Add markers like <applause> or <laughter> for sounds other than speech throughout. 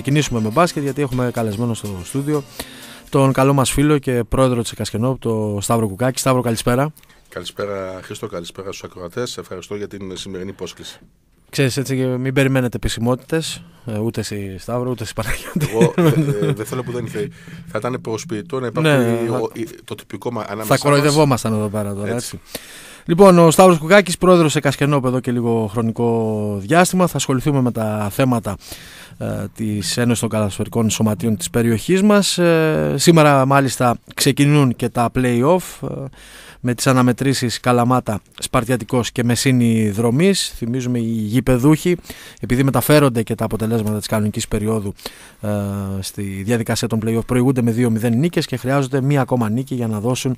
ξεκινήσουμε με μπάσκετ γιατί έχουμε καλεσμένο στο στούντιο τον καλό μας φίλο και πρόεδρο της Εκασκενόπ, τον Σταύρο Κουκάκη. Σταύρο καλησπέρα. Καλησπέρα Χρήστο, καλησπέρα στους ακροατές. Ευχαριστώ για την σημερινή πρόσκληση. Ξέρεις έτσι, μην περιμένετε επισημότητες, ε, ούτε εσύ Σταύρο, ούτε εσύ Παναγιώτη. Εγώ ε, ε, δεν θέλω που δεν είχε. Θα ήταν προσποιητό να υπάρχει ναι, ο, το τυπικό μα ανάμεσα. Θα κοροϊδευόμασταν εδώ πέρα τώρα. Έτσι. έτσι. Λοιπόν, ο Σταύρος Κουκάκης, πρόεδρος σε Κασκενόπ εδώ και λίγο χρονικό διάστημα. Θα ασχοληθούμε με τα θέματα ε, Της Ένωσης των Καλασφαιρικών Σωματείων της περιοχής μας. Ε, σήμερα μάλιστα ξεκινούν και τα play-off ε, με τις αναμετρήσεις Καλαμάτα, Σπαρτιατικός και Μεσίνη δρομής. Θυμίζουμε οι γηπεδούχοι, επειδή μεταφέρονται και τα αποτελέσματα της κανονικής περίοδου στη διαδικασία των play-off, προηγούνται με 2-0 νίκες και χρειάζονται μία ακόμα νίκη για να δώσουν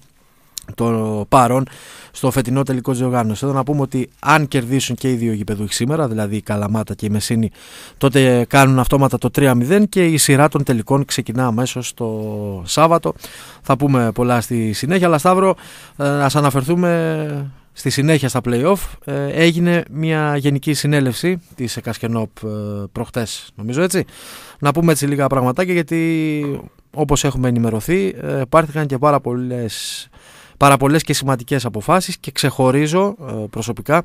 το παρόν στο φετινό τελικό διοργάνωση. Εδώ να πούμε ότι αν κερδίσουν και οι δύο γηπεδούχοι σήμερα, δηλαδή η Καλαμάτα και η Μεσίνη, τότε κάνουν αυτόματα το 3-0 και η σειρά των τελικών ξεκινά αμέσως το Σάββατο. Θα πούμε πολλά στη συνέχεια, αλλά Σταύρο, ε, ας αναφερθούμε στη συνέχεια στα playoff ε, Έγινε μια γενική συνέλευση της ΕΚΑΣΚΕΝΟΠ ε, προχτές, νομίζω έτσι. Να πούμε έτσι λίγα πραγματάκια γιατί. Όπως έχουμε ενημερωθεί, πάρθηκαν και πάρα πολλές πάρα πολλές και σημαντικές αποφάσεις και ξεχωρίζω ε, προσωπικά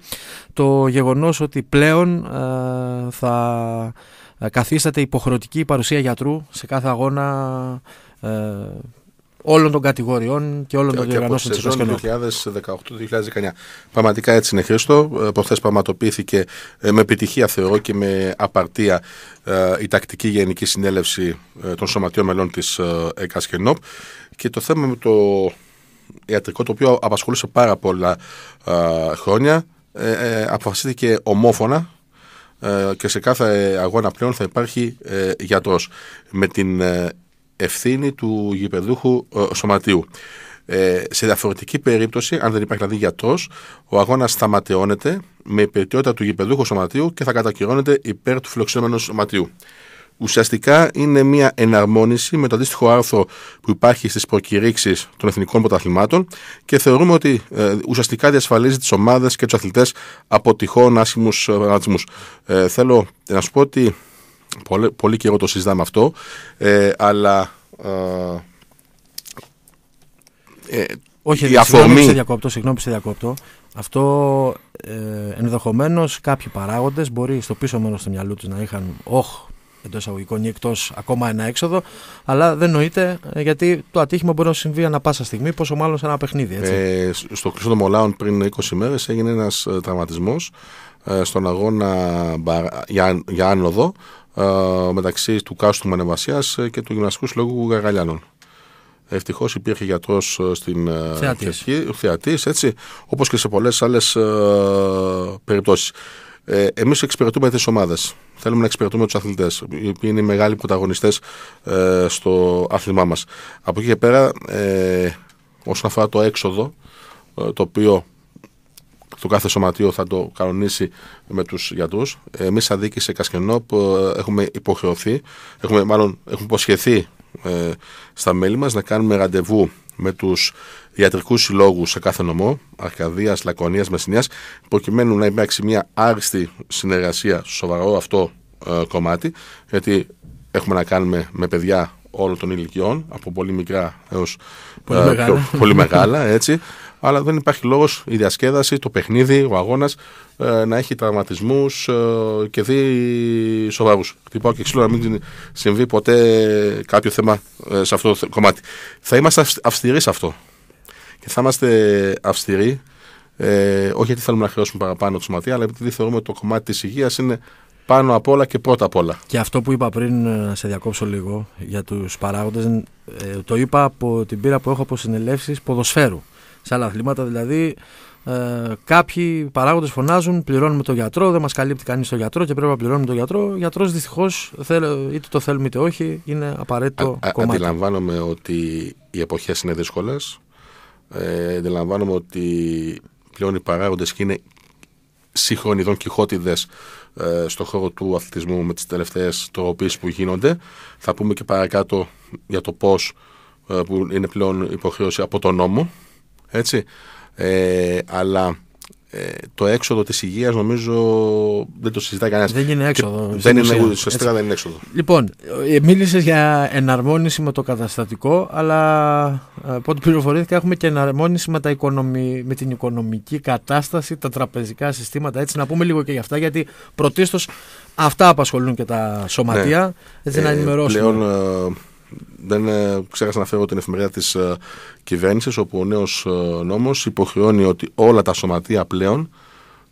το γεγονός ότι πλέον ε, θα ε, καθίσταται υποχρεωτική παρουσία γιατρού σε κάθε αγώνα όλων των κατηγοριών και όλων και των διοργανώσεων της σεζον 2018 2018-2019. Πραγματικά έτσι είναι Χρήστο. Προχθές πραγματοποιήθηκε με επιτυχία, θεωρώ, και με απαρτία η τακτική γενική συνέλευση των σωματείων μελών της ΕΚΑΣ και Και το θέμα με το ιατρικό το οποίο απασχολούσε πάρα πολλά χρόνια ε, ε, αποφασίστηκε ομόφωνα ε, και σε κάθε αγώνα πλέον θα υπάρχει ε, γιατρός με την ευθύνη του γηπεδούχου σωματίου. Ε, σε διαφορετική περίπτωση, αν δεν υπάρχει δηλαδή γιατρός, ο αγώνας σταματεώνεται με υπηρετιότητα του γηπεδούχου σωματίου και θα κατακυρώνεται υπέρ του φιλοξενούμενου σωματίου ουσιαστικά είναι μια εναρμόνιση με το αντίστοιχο άρθρο που υπάρχει στις προκηρύξεις των εθνικών πρωταθλημάτων και θεωρούμε ότι ε, ουσιαστικά διασφαλίζει τις ομάδες και τους αθλητές από τυχόν άσχημους πραγματισμού. Ε, ε, θέλω να σου πω ότι πολύ, πολύ καιρό το συζητάμε αυτό, ε, αλλά. Ε, όχι, η αφορμή... συγγνώμη, σε διακόπτω, συγγνώμη σε διακόπτω. Αυτό ε, ενδεχομένως κάποιοι παράγοντες μπορεί στο πίσω μέρος του μυαλού τους να είχαν. Όχ, εντός αγωγικών ή εκτός ακόμα ένα έξοδο. Αλλά δεν νοείται ε, γιατί το ατύχημα μπορεί να συμβεί ανα πάσα στιγμή, πόσο μάλλον σε ένα παιχνίδι. Έτσι. Ε, στο Χρυσό των Μολάων πριν 20 μέρες έγινε ένας ε, τραυματισμός ε, στον αγώνα για, για άνοδο μεταξύ του Κάστου Μανεβασίας και του Γυμναστικού Συλλόγου Γαργαλιάνων. Ευτυχώς υπήρχε γιατρός στην θεατή, όπως και σε πολλές άλλες περιπτώσεις. Ε, Εμείς εξυπηρετούμε τις ομάδες. Θέλουμε να εξυπηρετούμε τους αθλητές, οι οποίοι είναι οι μεγάλοι πρωταγωνιστές ε, στο άθλημά μας. Από εκεί και πέρα, ε, όσον αφορά το έξοδο, ε, το οποίο το κάθε σωματείο θα το κανονίσει με τους γιατρούς. Εμείς, σαν σε Κασκενό, που ε, έχουμε υποχρεωθεί, έχουμε, μάλλον έχουμε υποσχεθεί στα μέλη μας να κάνουμε ραντεβού με τους ιατρικούς συλλόγους σε κάθε νομό, Αρκαδίας, Λακωνίας, Μεσσηνίας, προκειμένου να υπάρξει μια άριστη συνεργασία στο σοβαρό αυτό ε, κομμάτι, γιατί έχουμε να κάνουμε με παιδιά όλων των ηλικιών, από πολύ μικρά έως ε, πολύ, ε, μεγάλα. <laughs> πολύ μεγάλα, έτσι. Αλλά δεν υπάρχει λόγος η διασκέδαση, το παιχνίδι, ο αγώνας ε, να έχει τραυματισμούς ε, και δει σοβαρούς. Χτυπάω και ξύλο να μην συμβεί ποτέ κάποιο θέμα ε, σε αυτό το κομμάτι. Θα είμαστε αυστηροί σε αυτό και θα είμαστε αυστηροί. Ε, όχι γιατί θέλουμε να χρεώσουμε παραπάνω του σωματεία, αλλά επειδή θεωρούμε ότι το κομμάτι της υγείας είναι πάνω απ' όλα και πρώτα απ' όλα. Και αυτό που είπα πριν, ε, να σε διακόψω λίγο για τους παράγοντες, ε, το είπα από την πείρα που έχω από συνελεύσεις ποδοσφαίρου. Σε άλλα αθλήματα δηλαδή, ε, κάποιοι παράγοντες φωνάζουν, πληρώνουμε τον γιατρό, δεν μας καλύπτει κανείς τον γιατρό και πρέπει να πληρώνουμε τον γιατρό. Ο γιατρός δυστυχώς, είτε το θέλουμε είτε όχι, είναι απαραίτητο α, κομμάτι. αντιλαμβάνομαι ότι οι εποχές είναι δύσκολες. Ε, ότι πλέον οι παράγοντες και είναι σύγχρονοι δόν ε, στον χώρο του αθλητισμού με τις τελευταίες τροποποιήσει που γίνονται. Θα πούμε και παρακάτω για το πώς ε, που είναι πλέον υποχρέωση από τον νόμο. Έτσι. Ε, αλλά ε, το έξοδο της υγείας νομίζω δεν το συζητάει κανένας. Δεν είναι έξοδο. δεν είναι, ουσιαστικά δεν είναι έξοδο. Λοιπόν, ε, μίλησες για εναρμόνιση με το καταστατικό, αλλά ε, από ό,τι πληροφορήθηκα έχουμε και εναρμόνιση με, τα με την οικονομική κατάσταση, τα τραπεζικά συστήματα. Έτσι, να πούμε λίγο και για αυτά, γιατί πρωτίστως αυτά απασχολούν και τα σωματεία. Ναι. έτσι, να ενημερώσουμε. Πλέον, δεν ε, ξέχασα να φέρω την εφημερίδα της ε, κυβέρνησης, όπου ο νέος ε, νόμος υποχρεώνει ότι όλα τα σωματεία πλέον,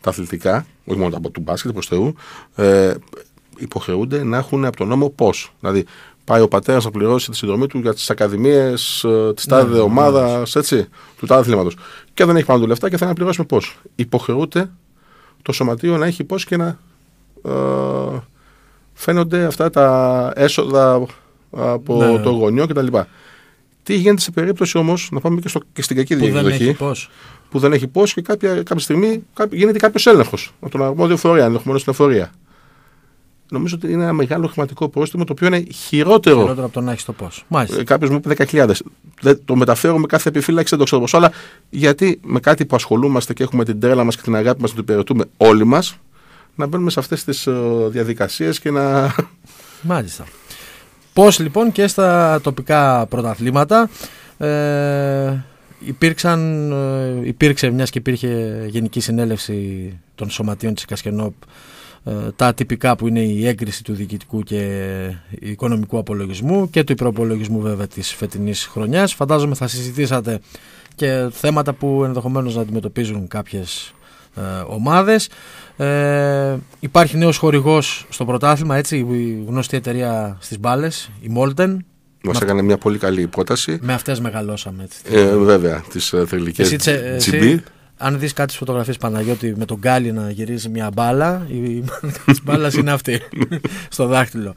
τα αθλητικά, όχι μόνο τα του μπάσκετ προς Θεού, ε, υποχρεούνται να έχουν από τον νόμο πώς. Δηλαδή, πάει ο πατέρας να πληρώσει τη συνδρομή του για τις ακαδημίες της ναι, τάδε ναι, ομάδας, ναι. έτσι, του τάδε αθλήματος. Και δεν έχει πάνω του λεφτά και θα να πληρώσουμε πώς. Υποχρεούται το σωματείο να έχει πώς και να ε, φαίνονται αυτά τα έσοδα από ναι, ναι, ναι, το γονιό κτλ. Τι γίνεται σε περίπτωση όμως, να πάμε και, στο, και στην κακή διαδοχή. Που δεν έχει πώς και κάποια, κάποια στιγμή γίνεται κάποιος έλεγχος από τον αρμόδιο φορέα, ενδεχομένω στην εφορία. Νομίζω ότι είναι ένα μεγάλο χρηματικό πρόστιμο το οποίο είναι χειρότερο. Χειρότερο από το να έχεις το πώς. Μάλιστα. Ε, κάποιος μου είπε 10.000. Το μεταφέρω με κάθε επιφύλαξη, δεν το ξέρω πώς. Αλλά γιατί με κάτι που ασχολούμαστε και έχουμε την τρέλα μας και την αγάπη μας να το υπηρετούμε όλοι μας, να μπαίνουμε σε αυτές τις ε, διαδικασίες και να. Μάλιστα. Πώς λοιπόν και στα τοπικά πρωταθλήματα ε, υπήρξαν, ε, υπήρξε μιας και υπήρχε γενική συνέλευση των σωματείων της Κασκενόπ ε, τα τυπικά που είναι η έγκριση του διοικητικού και οικονομικού απολογισμού και του υπροπολογισμού βέβαια της φετινής χρονιάς. Φαντάζομαι θα συζητήσατε και θέματα που ενδεχομένως να αντιμετωπίζουν κάποιες ε, ομάδες υπάρχει νέος χορηγός στο πρωτάθλημα, έτσι, η γνωστή εταιρεία στις μπάλες, η Molten. Μα έκανε μια πολύ καλή υπόταση Με αυτές μεγαλώσαμε. Έτσι. Ε, βέβαια, τις θελικέ. Τσιμπή. Αν δεις κάτι στις φωτογραφίες Παναγιώτη με τον Γκάλι να γυρίζει μια μπάλα, η μπάλα είναι αυτή στο δάχτυλο.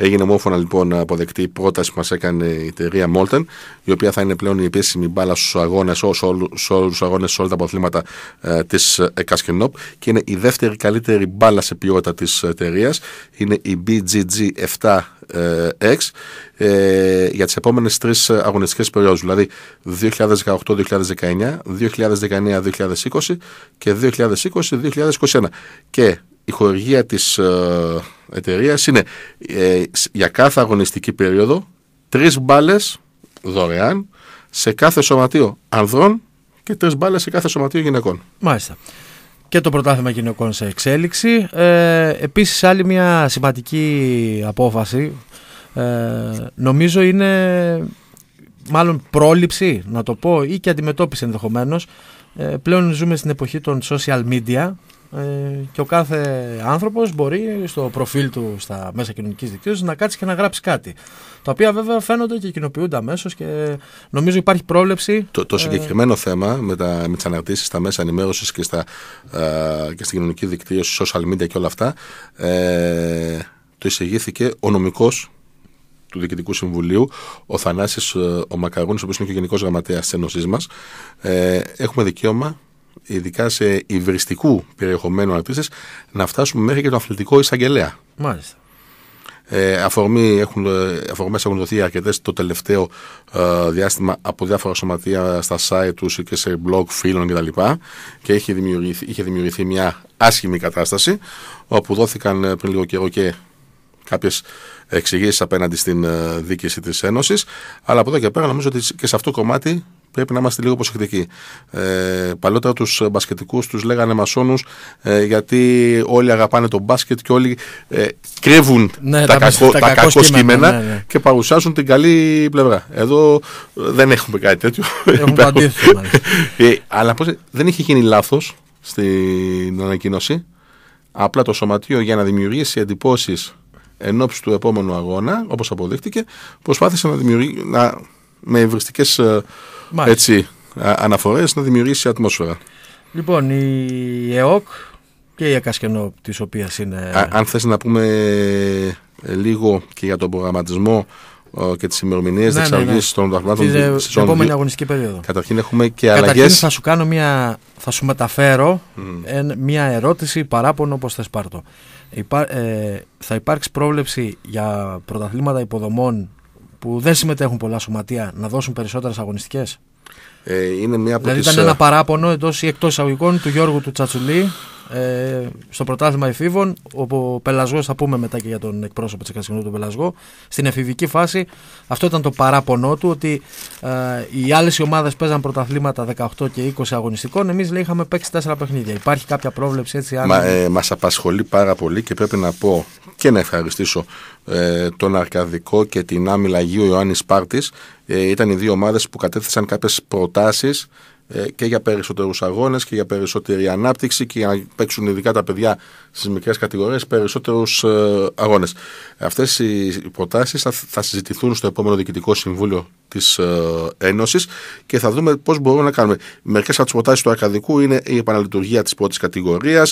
Έγινε ομόφωνα λοιπόν αποδεκτή η πρόταση που μας έκανε η εταιρεία Molten, η οποία θα είναι πλέον η επίσημη μπάλα στους αγώνες, σε όλους τους αγώνες, σε όλα τα αποθλήματα ε, της τη ε, Κασκενόπ και είναι η δεύτερη καλύτερη μπάλα σε ποιότητα της εταιρείας. Είναι η BGG7 ε, X για τις επόμενες τρεις αγωνιστικές περιόδους δηλαδή 2018-2019 2019-2020 και 2020-2021 και η χορηγία της ε, εταιρείας είναι ε, για κάθε αγωνιστική περίοδο τρεις μπάλες δωρεάν σε κάθε σωματείο ανδρών και τρεις μπάλες σε κάθε σωματείο γυναικών. Μάλιστα. Και το πρωτάθλημα γυναικών σε εξέλιξη. Ε, επίσης άλλη μια σημαντική απόφαση ε, νομίζω είναι μάλλον πρόληψη να το πω ή και αντιμετώπιση ενδεχομένως ε, πλέον ζούμε στην εποχή των social media ε, και ο κάθε άνθρωπος μπορεί στο προφίλ του στα μέσα κοινωνικής δικτύωσης να κάτσει και να γράψει κάτι. Τα οποία βέβαια φαίνονται και κοινοποιούνται αμέσως και νομίζω υπάρχει πρόβλεψη. Το, το ε, συγκεκριμένο θέμα με, τα, με τις αναρτήσεις στα μέσα ενημέρωσης και, ε, και στην κοινωνική δικτύωση, social media και όλα αυτά, ε, το εισηγήθηκε ο νομικός του Διοικητικού Συμβουλίου, ο Θανάσης ο ο οποίος είναι και ο Γενικός Γραμματέας της Ένωσής μας. Ε, έχουμε δικαίωμα ειδικά σε υβριστικού περιεχομένου αναπτύσσει, να φτάσουμε μέχρι και τον αθλητικό εισαγγελέα. Μάλιστα. Ε, αφορμή έχουν, ε, αφορμές έχουν δοθεί αρκετές το τελευταίο ε, διάστημα από διάφορα σωματεία στα site τους και σε blog φίλων κτλ. Και, είχε, δημιουργηθεί, είχε δημιουργηθεί μια άσχημη κατάσταση όπου δόθηκαν ε, πριν λίγο καιρό και κάποιες εξηγήσεις απέναντι στην δίκηση της Ένωσης αλλά από εδώ και πέρα νομίζω ότι και σε αυτό το κομμάτι πρέπει να είμαστε λίγο προσεκτικοί. Ε, παλαιότερα τους μπασκετικούς τους λέγανε μασόνους ε, γιατί όλοι αγαπάνε τον μπάσκετ και όλοι ε, κρύβουν ναι, τα, κακό, τα, σκήμενα ναι, ναι. και παρουσιάζουν την καλή πλευρά. Εδώ ε, δεν έχουμε κάτι τέτοιο. ε, αλλά πώς, δεν είχε γίνει λάθος στην ανακοίνωση. Απλά το σωματείο για να δημιουργήσει εντυπώσεις εν ώψη του επόμενου αγώνα, όπως αποδείχτηκε, προσπάθησε να, δημιουργήσει, με ευριστικέ ε, έτσι, αναφορές να δημιουργήσει ατμόσφαιρα. Λοιπόν, η ΕΟΚ και η ΕΚΑΣΚΕΝΟ της οποίας είναι... αν θες να πούμε ε, λίγο και για τον προγραμματισμό και τις ημερομηνίες ναι, ναι, ναι, των δαχτυλάτων της ε, σε επόμενη αγωνιστική περίοδο. Καταρχήν έχουμε και αλλαγέ. Καταρχήν θα σου κάνω μια. θα σου μεταφέρω μια ερώτηση παράπονο όπως θες πάρτο. Υπά, ε, θα υπάρξει πρόβλεψη για πρωταθλήματα υποδομών που δεν συμμετέχουν πολλά σωματεία να δώσουν περισσότερες αγωνιστικές. Ε, είναι μια δηλαδή ήταν ένα ε, παράπονο εντός ή εκτός εισαγωγικών του Γιώργου του Τσατσουλή ε, στο πρωτάθλημα εφήβων. Όπου ο Πελασγός, θα πούμε μετά και για τον εκπρόσωπο της Εκκλησία του Πελασγό, στην εφηβική φάση αυτό ήταν το παράπονό του ότι ε, οι άλλες ομάδες παίζαν πρωταθλήματα 18 και 20 αγωνιστικών. Εμείς λέει είχαμε παίξει 4 παιχνίδια. Υπάρχει κάποια πρόβλεψη έτσι. Μα ε, μας απασχολεί πάρα πολύ και πρέπει να πω και να ευχαριστήσω ε, τον Αρκαδικό και την Άμυλα Αγίου Ιωάννης Σπάρτης ε, ήταν οι δύο ομάδες που κατέθεσαν κάποιες προτάσεις ε, και για περισσότερους αγώνες και για περισσότερη ανάπτυξη και για να παίξουν ειδικά τα παιδιά στι μικρέ κατηγορίες περισσότερους ε, αγώνες. Αυτές οι προτάσεις θα, θα, συζητηθούν στο επόμενο Διοικητικό Συμβούλιο της ε, Ένωσης και θα δούμε πώς μπορούμε να κάνουμε. Μερικές από τις προτάσεις του Αρκαδικού είναι η επαναλειτουργία της πρώτης κατηγορίας,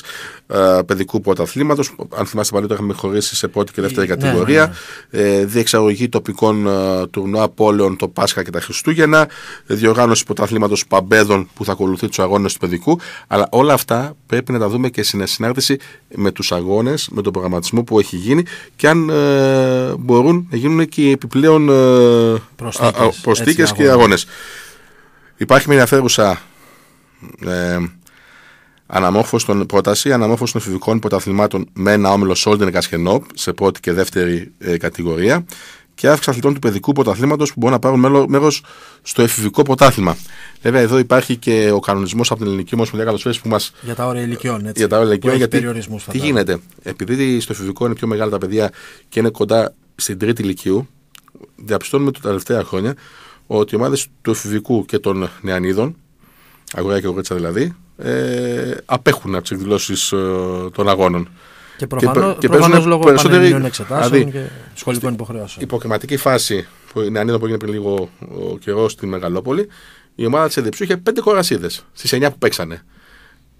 ε, παιδικού πρωταθλήματος. Αν θυμάστε παλιότερα, είχαμε χωρίσει σε πρώτη και δεύτερη ε, ναι, κατηγορία. Ναι, ναι. Ε, διεξαγωγή τοπικών ε, τουρνουά πόλεων το Πάσχα και τα Χριστούγεννα. Διοργάνωση πρωταθλήματος παμπέδων που θα ακολουθεί τους αγώνες του παιδικού. Αλλά όλα αυτά πρέπει να τα δούμε και στην συνάρτηση με τους αγώνες, με τον προγραμματισμό που έχει γίνει και αν ε, μπορούν να γίνουν και επιπλέον ε, και αγώνες. Υπάρχει μια ενδιαφέρουσα ε, αναμόρφωση των πρόταση, αναμόρφωσης των εφηβικών πρωταθλημάτων με ένα όμιλο Σόλτεν Κασχενόπ σε πρώτη και δεύτερη ε, κατηγορία και αύξηση αθλητών του παιδικού πρωταθλήματος που μπορούν να πάρουν μέρο στο εφηβικό ποτάθλημα. Βέβαια, εδώ υπάρχει και ο κανονισμός από την Ελληνική Ομοσπονδία Καλοσφαίρεση που μας. Για τα όρια ηλικιών, έτσι. Για τα όρια ηλικιών, γιατί. Τι γίνεται, επειδή στο εφηβικό είναι πιο μεγάλα τα παιδιά και είναι κοντά στην τρίτη ηλικίου, διαπιστώνουμε τα τελευταία χρόνια ότι οι ομάδες του εφηβικού και των νεανίδων, αγορά και αγορέτσα δηλαδή, ε, απέχουν από τις εκδηλώσεις ε, των αγώνων. Και προφανώς και, και λόγω πανελλήνιων εξετάσεων δηλαδή, και σχολικών υποχρεώσεων. Υποκριματική φάση που είναι ανίδα που έγινε πριν λίγο ο καιρός στη Μεγαλόπολη, η ομάδα της Εδιψού είχε πέντε κορασίδες στις εννιά που παίξανε.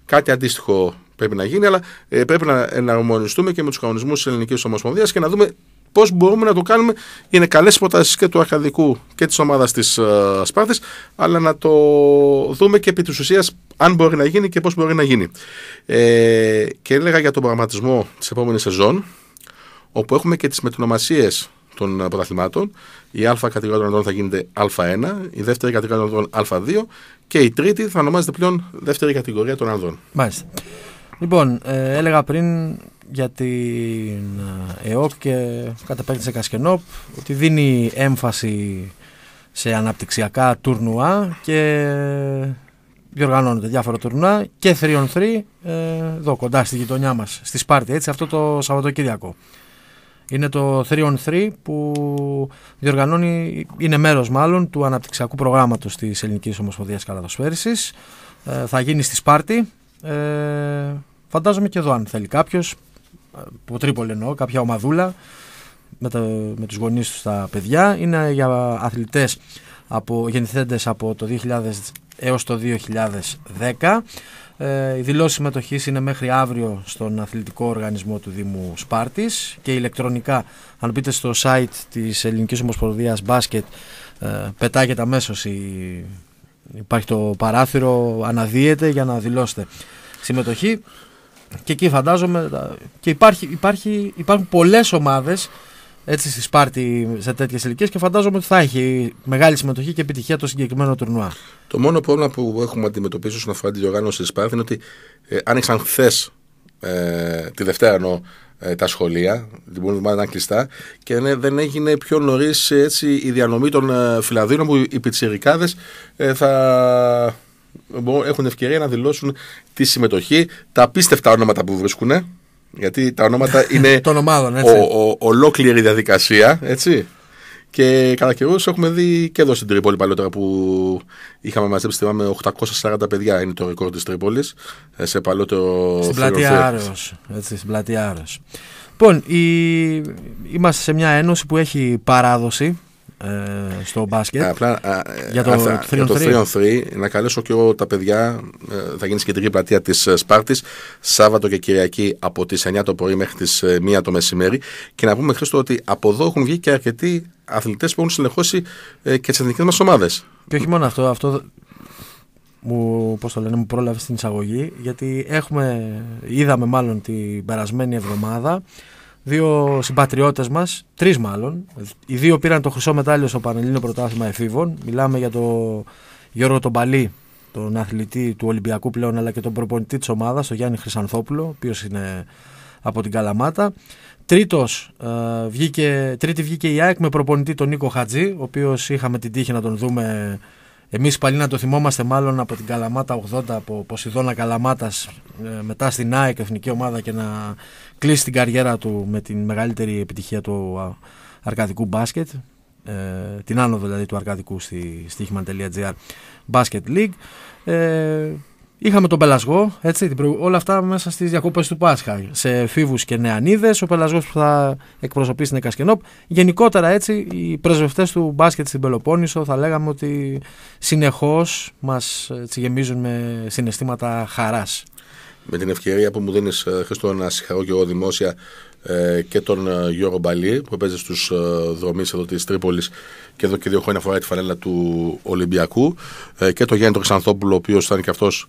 Κάτι αντίστοιχο πρέπει να γίνει, αλλά ε, πρέπει να εναρμονιστούμε και με τους κανονισμούς της Ελληνικής Ομοσπονδίας και να δούμε πώς μπορούμε να το κάνουμε. Είναι καλές προτάσεις και του Αρχαδικού και της ομάδας της ε, Σπάθη, αλλά να το δούμε και επί της ουσίας αν μπορεί να γίνει και πώς μπορεί να γίνει. Ε, και έλεγα για τον πραγματισμό της επόμενης σεζόν, όπου έχουμε και τις μετονομασίες των πρωταθλημάτων. Η Α κατηγορία των ανδρών θα γίνεται Α1, η δεύτερη κατηγορία των ανδρών Α2 και η τρίτη θα ονομάζεται πλέον δεύτερη κατηγορία των ανδρών. Μάλιστα. Λοιπόν, ε, έλεγα πριν για την ε, ΕΟΚ και κατά επέκταση Κασκενόπ ότι δίνει έμφαση σε αναπτυξιακά τουρνουά και διοργανώνεται διάφορα τουρνουά και 3-on-3 ε, εδώ κοντά στη γειτονιά μας, στη Σπάρτη, έτσι αυτό το Σαββατοκύριακο. Είναι το 3-on-3 που διοργανώνει, είναι μέρος μάλλον του αναπτυξιακού προγράμματος της Ελληνικής Ομοσπονδίας Καλαδοσφαίρησης. Ε, θα γίνει στη Σπάρτη. Ε, φαντάζομαι και εδώ αν θέλει κάποιος που Τρίπολη εννοώ, κάποια ομαδούλα με, το, με τους γονείς τους τα παιδιά. Είναι για αθλητές από, γεννηθέντες από το 2000 έως το 2010. Ε, η δηλώση συμμετοχής είναι μέχρι αύριο στον αθλητικό οργανισμό του Δήμου Σπάρτης και ηλεκτρονικά αν μπείτε στο site της Ελληνικής Ομοσπονδίας Μπάσκετ ε, πετάγεται αμέσως υπάρχει το παράθυρο, αναδύεται για να δηλώσετε συμμετοχή. Και εκεί φαντάζομαι. Και υπάρχει, υπάρχει, υπάρχουν πολλές ομάδες έτσι στη Σπάρτη σε τέτοιες ηλικίες και φαντάζομαι ότι θα έχει μεγάλη συμμετοχή και επιτυχία το συγκεκριμένο τουρνουά. Το μόνο πρόβλημα που έχουμε αντιμετωπίσει όσον αφορά τη διοργάνωση της Σπάρτη είναι ότι ε, άνοιξαν χθες, ε, τη Δευτέρα ενώ ε, τα σχολεία, την προηγούμενη εβδομάδα ήταν κλειστά και ναι, δεν έγινε πιο νωρίς η διανομή των ε, φιλαδίνων που οι πιτσιρικάδες θα έχουν ευκαιρία να δηλώσουν τη συμμετοχή, τα απίστευτα ονόματα που βρίσκουν. Γιατί τα ονόματα <laughs> είναι των ομάδων, έτσι. Ο, ο, ολόκληρη διαδικασία, έτσι. Και κατά καιρού έχουμε δει και εδώ στην Τρίπολη παλιότερα που είχαμε μαζέψει θυμάμαι 840 παιδιά είναι το ρεκόρ της Τρίπολης. Ε, σε παλαιότερο. Στην πλατεία Στην πλατεία Λοιπόν, είμαστε σε μια ένωση που έχει παράδοση ε, στο μπάσκετ. για το, 3 3 να καλέσω και εγώ τα παιδιά. Ε, θα γίνει στην κεντρική πλατεία της ε, Σπάρτης Σάββατο και Κυριακή από τις 9 το πρωί μέχρι τις 1 ε, το μεσημέρι. Και να πούμε χρήστο ότι από εδώ έχουν βγει και αρκετοί αθλητές που έχουν συνεχώσει και τις εθνικές μας ομάδες. Και όχι μόνο αυτό, αυτό μου, πώς το λένε, μου πρόλαβε στην εισαγωγή γιατί έχουμε, είδαμε μάλλον την περασμένη εβδομάδα δύο συμπατριώτες μας, τρεις μάλλον. Οι δύο πήραν το χρυσό μετάλλιο στο Πανελλήνιο Πρωτάθλημα Εφήβων. Μιλάμε για τον Γιώργο Τομπαλή, τον αθλητή του Ολυμπιακού πλέον, αλλά και τον προπονητή της ομάδας, τον Γιάννη Χρυσανθόπουλο, ο οποίος είναι από την Καλαμάτα. Τρίτος, ε, βγήκε, τρίτη βγήκε η ΑΕΚ με προπονητή τον Νίκο Χατζή, ο οποίος είχαμε την τύχη να τον δούμε Εμείς πάλι να το θυμόμαστε μάλλον από την Καλαμάτα 80, από Ποσειδώνα Καλαμάτας, ε, μετά στην ΑΕΚ Εθνική Ομάδα και να κλείσει την καριέρα του με την μεγαλύτερη επιτυχία του αρκαδικού μπάσκετ. Ε, την άνοδο δηλαδή του αρκαδικού στη στοίχημα.gr Basket League. Ε, Είχαμε τον Πελασγό, έτσι, όλα αυτά μέσα στις διακόπε του Πάσχα. Σε φίβους και νεανίδες, ο Πελασγός που θα εκπροσωπήσει την Εκασκενόπ. Γενικότερα, έτσι, οι πρεσβευτές του μπάσκετ στην Πελοπόννησο θα λέγαμε ότι συνεχώς μας γεμίζουν με συναισθήματα χαράς. Με την ευκαιρία που μου δίνεις, ε, Χριστό, να συγχαρώ και εγώ δημόσια ε, και τον ε, Γιώργο Μπαλί που παίζει στους δρομείς εδώ της Τρίπολης και εδώ και δύο χρόνια φοράει τη φανέλα του Ολυμπιακού και τον Γιάννη Τροξανθόπουλο ο οποίος ήταν και αυτός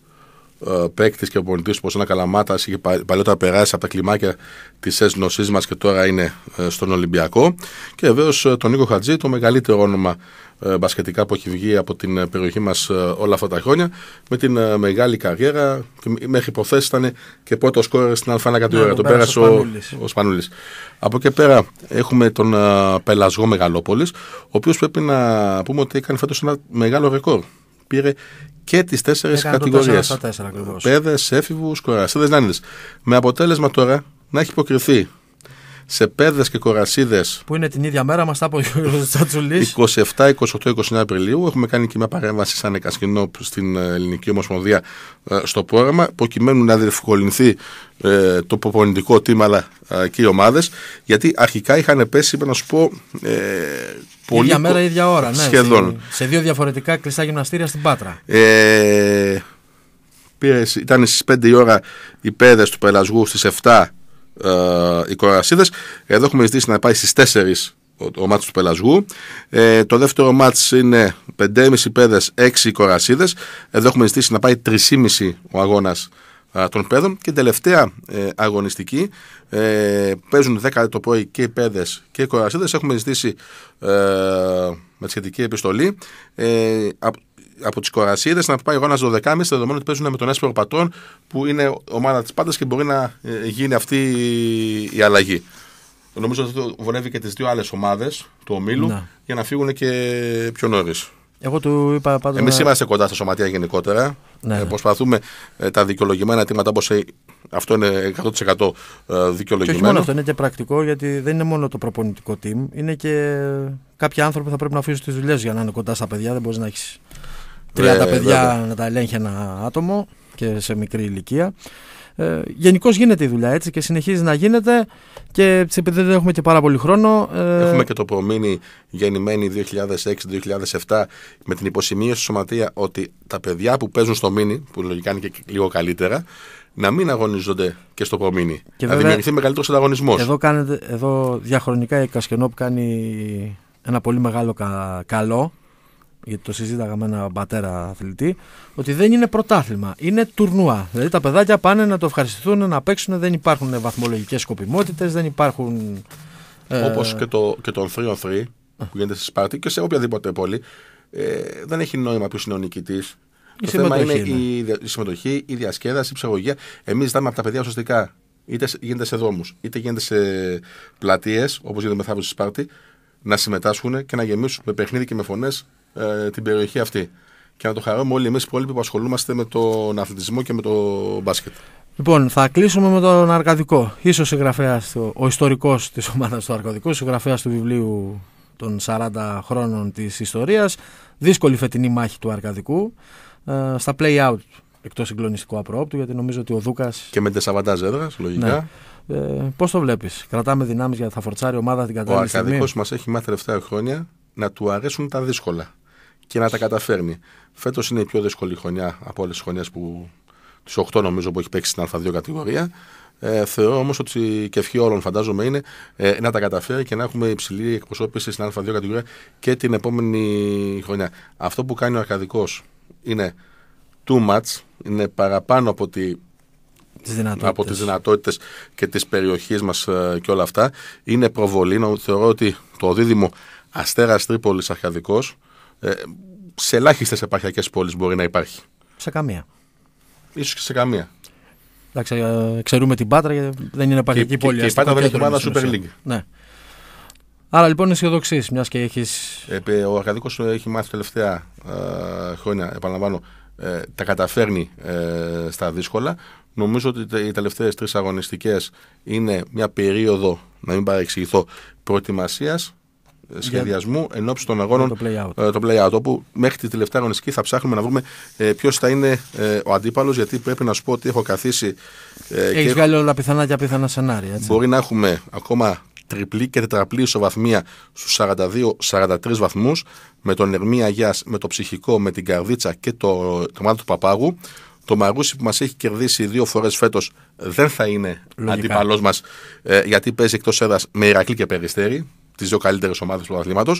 ε, παίκτης και πολιτή όπω ένα Καλαμάτας είχε παλιότερα περάσει από τα κλιμάκια της νοσής μας και τώρα είναι ε, στον Ολυμπιακό. Και βεβαίως ε, τον Νίκο Χατζή, το μεγαλύτερο όνομα μπασκετικά που έχει βγει από την περιοχή μας όλα αυτά τα χρόνια, με την μεγάλη καριέρα και μέχρι προθέσει ήταν και πρώτος σκόρερ στην Α1 ναι, τον πέρασε ο, ο Σπανούλης. Από εκεί πέρα έχουμε τον Πελασγό Μεγαλόπολης, ο οποίος πρέπει να πούμε ότι έκανε φέτος ένα μεγάλο ρεκόρ πήρε και τις τέσσερις κατηγορίε. Πέδε, έφηβου, κορασίδε, νάνιδε. Με αποτέλεσμα τώρα να έχει υποκριθεί σε πέδες και κορασίδες. Που είναι την ίδια μέρα, μας τα πω ο Τσατσουλή. 27, 28, 29 Απριλίου. Έχουμε κάνει και μια παρέμβαση σαν εκασκηνό στην ε, Ελληνική Ομοσπονδία ε, στο πρόγραμμα, προκειμένου να διευκολυνθεί ε, το προπονητικό τίμα αλλά και οι ομάδες. Γιατί αρχικά είχαν πέσει, είπα να σου πω. πολύ... ίδια μέρα, ίδια ώρα. Ναι, σχεδόν. Σε, δύο διαφορετικά κλειστά γυμναστήρια στην Πάτρα. Ε, ήταν στις 5 η ώρα οι πέδες του Πελασγού, στις 7 ε, οι Κορασίδε. Εδώ έχουμε ζητήσει να πάει στις 4 ο, ο μάτς του Πελασγού. Ε, το δεύτερο μάτς είναι 5,5 πέδες, 6 κορασίδες. Εδώ έχουμε ζητήσει να πάει 3,5 ο αγώνας ε, των παιδών και τελευταία ε, αγωνιστική ε, παίζουν 10 το πρωί και οι παιδες και οι κορασίδες έχουμε ζητήσει με τη σχετική επιστολή από τις Κορασίδες να πάει ο αγώνας 12.30 δεδομένου ότι παίζουν με τον Έσπρο Πατών που είναι ομάδα της πάντας και μπορεί να ε, γίνει αυτή η αλλαγή. Νομίζω ότι αυτό βολεύει και τις δύο άλλες ομάδες του ομίλου ναι. για να φύγουν και πιο νωρίς. Εγώ του είπα πάντως... Εμεί είμαστε κοντά στα σωματεία γενικότερα. Ναι. Ε, ναι. προσπαθούμε ε, τα δικαιολογημένα αιτήματα όπως αυτό είναι 100% δικαιολογημένο. Και όχι μόνο αυτό, είναι και πρακτικό γιατί δεν είναι μόνο το προπονητικό team. Είναι και κάποιοι άνθρωποι που θα πρέπει να αφήσουν τις δουλειές για να είναι κοντά στα παιδιά. Δεν μπορείς να έχεις 30 παιδιά να τα ελέγχει ένα άτομο και σε μικρή ηλικία. Ε, Γενικώς γίνεται η δουλειά έτσι και συνεχίζει να γίνεται και επειδή δεν έχουμε και πάρα πολύ χρόνο. Ε, έχουμε και το προμήνυ γεννημένοι 2006-2007 με την υποσημείωση σωματεία ότι τα παιδιά που παίζουν στο μήνυ, που λογικά είναι και λίγο καλύτερα, να μην αγωνίζονται και στο προμήνυ. να δημιουργηθεί μεγαλύτερος ανταγωνισμός. Εδώ, εδώ διαχρονικά η Κασκενόπ κάνει ένα πολύ μεγάλο καλό γιατί το συζήταγα με έναν πατέρα αθλητή, ότι δεν είναι πρωτάθλημα, είναι τουρνουά. Δηλαδή τα παιδάκια πάνε να το ευχαριστηθούν, να παίξουν, δεν υπάρχουν βαθμολογικές σκοπιμότητες, δεν υπάρχουν. Ε... Όπως και το, και 3 3 που γίνεται στη Σπάρτη και σε οποιαδήποτε πόλη, ε, δεν έχει νόημα ποιος είναι ο νικητής. Το θέμα είναι, η συμμετοχή, η διασκέδαση, η ψυχολογία. Εμείς ζητάμε από τα παιδιά σωστικά. Είτε γίνεται σε δρόμους, είτε γίνεται σε πλατείες, όπως γίνεται μεθαύριο στη Σπάρτη, να συμμετάσχουν και να γεμίσουν με παιχνίδι και με φωνές ε, την περιοχή αυτή. Και να το χαρούμε όλοι εμείς οι υπόλοιποι που ασχολούμαστε με τον αθλητισμό και με το μπάσκετ. Λοιπόν, θα κλείσουμε με τον Αρκαδικό. σω συγγραφέα, ο ιστορικός της ομάδας του Αρκαδικού, συγγραφέας του βιβλίου των 40 χρόνων της ιστορίας. Δύσκολη φετινή μάχη του Αρκαδικού. Ε, στα play out εκτός συγκλονιστικού απρόπτου, γιατί νομίζω ότι ο Δούκας. και με τεσσαβαντάζ έδρα, λογικά. Ναι. Ε, Πώς το βλέπεις, Κρατάμε δυνάμεις για να θα φορτσάρει ομάδα την κατάσταση. Ο Αρκαδικό μας έχει μάθει τελευταία χρόνια να του αρέσουν τα δύσκολα και να τα καταφέρνει. Φέτος είναι η πιο δύσκολη χρονιά από όλες τις χρονιές που. Τις 8 νομίζω που έχει παίξει στην Α2 κατηγορία. Ε, θεωρώ όμως ότι και ευχή όλων φαντάζομαι είναι ε, να τα καταφέρει και να έχουμε υψηλή εκπροσώπηση στην Α2 κατηγορία και την επόμενη χρονιά. Αυτό που κάνει ο Αρκαδικό είναι too much, είναι παραπάνω από τη τις δυνατότητες. και τις περιοχές μας ε, και όλα αυτά. Είναι προβολή. Θεωρώ ότι το δίδυμο Αστέρας Τρίπολης Αρχαδικό. Ε, σε ελάχιστες επαρχιακές πόλεις μπορεί να υπάρχει. Σε καμία. σω και σε καμία. Εντάξει, ε, ξέρουμε την Πάτρα, γιατί ε, δεν είναι επαρχιακή και, πόλη. Και, η Πάτρα δεν έχει ομάδα Super League. Ναι. Άρα λοιπόν αισιοδοξής, μιας και έχεις. ο Αρχαδικό έχει μάθει τελευταία χρόνια, επαναλαμβάνω, τα καταφέρνει στα δύσκολα. Νομίζω ότι οι τελευταίες τρεις αγωνιστικές είναι μια περίοδο, να μην παρεξηγηθώ, προετοιμασίας σχεδιασμού για... εν ώψη των αγώνων το play-out. Ε, όπου μέχρι τη τελευταία αγωνιστική θα ψάχνουμε να βρούμε ε, ποιος θα είναι ε, ο αντίπαλος. Γιατί πρέπει να σου πω ότι έχω καθίσει. Ε, Έχει βγάλει όλα πιθανά και απίθανα σενάρια. Έτσι. Μπορεί να έχουμε ακόμα τριπλή και τετραπλή ισοβαθμία στους 42-43 βαθμούς με τον Ερμή Αγιά, με το ψυχικό, με την Καρδίτσα και το, το του Παπάγου. Το Μαρούσι που μας έχει κερδίσει δύο φορές φέτος δεν θα είναι αντίπαλός μας ε, γιατί παίζει εκτός έδρας με Ηρακλή και Περιστέρη τι δύο καλύτερε ομάδε του αθλήματο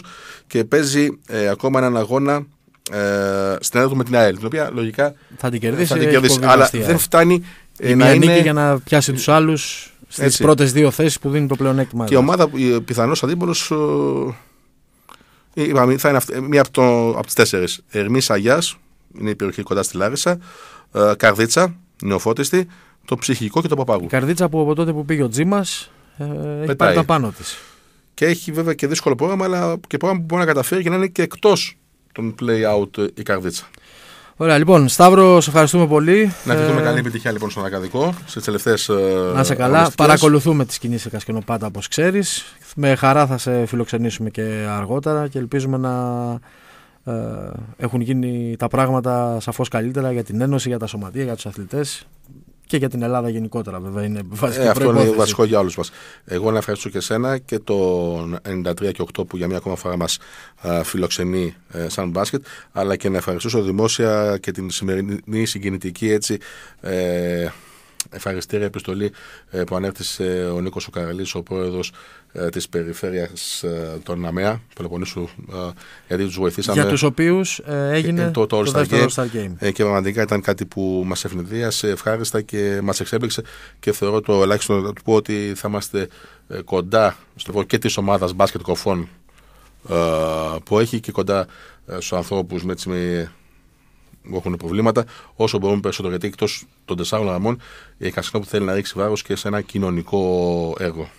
και παίζει ε, ακόμα έναν αγώνα ε, στην έδρα με την ΑΕΛ, την οποία λογικά θα την κερδίσει. Θα την κερδίσει αλλά δεν φτάνει ε, να είναι. για να πιάσει τους άλλους στις πρώτες δύο θέσεις που δίνει το πλεονέκτημα. Και η ομάδα πιθανό αντίπολο. Ε, είπαμε, θα είναι αυτή, μία από, από τις τέσσερις. Ερμή Αγιά, είναι η περιοχή κοντά στη Λάρισα. Ε, καρδίτσα, νεοφώτιστη. Το ψυχικό και το παπάγου. Η καρδίτσα που από τότε που πήγε ο Τζίμας ε, έχει πάρει τα πάνω της. Και έχει βέβαια και δύσκολο πρόγραμμα, αλλά και πρόγραμμα που μπορεί να καταφέρει και να είναι και εκτός των play-out η καρδίτσα. Ωραία, λοιπόν, Σταύρο, σε ευχαριστούμε πολύ. Να ευχηθούμε ε... καλή επιτυχία λοιπόν στον Ακαδικό, στις τελευταίες. Ε, να σε καλά. Παρακολουθούμε τις κινήσεις Κασκενοπάτα, όπως ξέρεις. Με χαρά θα σε φιλοξενήσουμε και αργότερα και ελπίζουμε να ε, έχουν γίνει τα πράγματα σαφώς καλύτερα για την Ένωση, για τα σωματεία, για τους αθλητές και για την Ελλάδα γενικότερα, βέβαια. Είναι βασική ε, αυτό είναι βασικό για όλους μας. Εγώ να ευχαριστήσω και σένα και τον 93 και 8 που για μια ακόμα φορά μας φιλοξενεί ε, σαν μπάσκετ, αλλά και να ευχαριστήσω δημόσια και την σημερινή συγκινητική έτσι. Ε, ευχαριστήρια επιστολή ε, που ανέκτησε ε, ο Νίκος Καραλής, ο πρόεδρος ε, της περιφέρειας των ΑΜΕΑ, Πελοποννήσου, γιατί τους βοηθήσαμε. Για τους οποίους έγινε το, το, το All Star Game. Και πραγματικά ήταν κάτι που μας ευνηδίασε ευχάριστα και μας εξέπληξε και θεωρώ το ελάχιστο να του πω ότι θα είμαστε κοντά στο και της ομάδας μπάσκετ κοφών που έχει και κοντά στους ανθρώπους με, με που έχουν προβλήματα, όσο μπορούμε περισσότερο. Γιατί εκτός των τεσσάρων γραμμών, η που θέλει να ρίξει βάρος και σε ένα κοινωνικό έργο.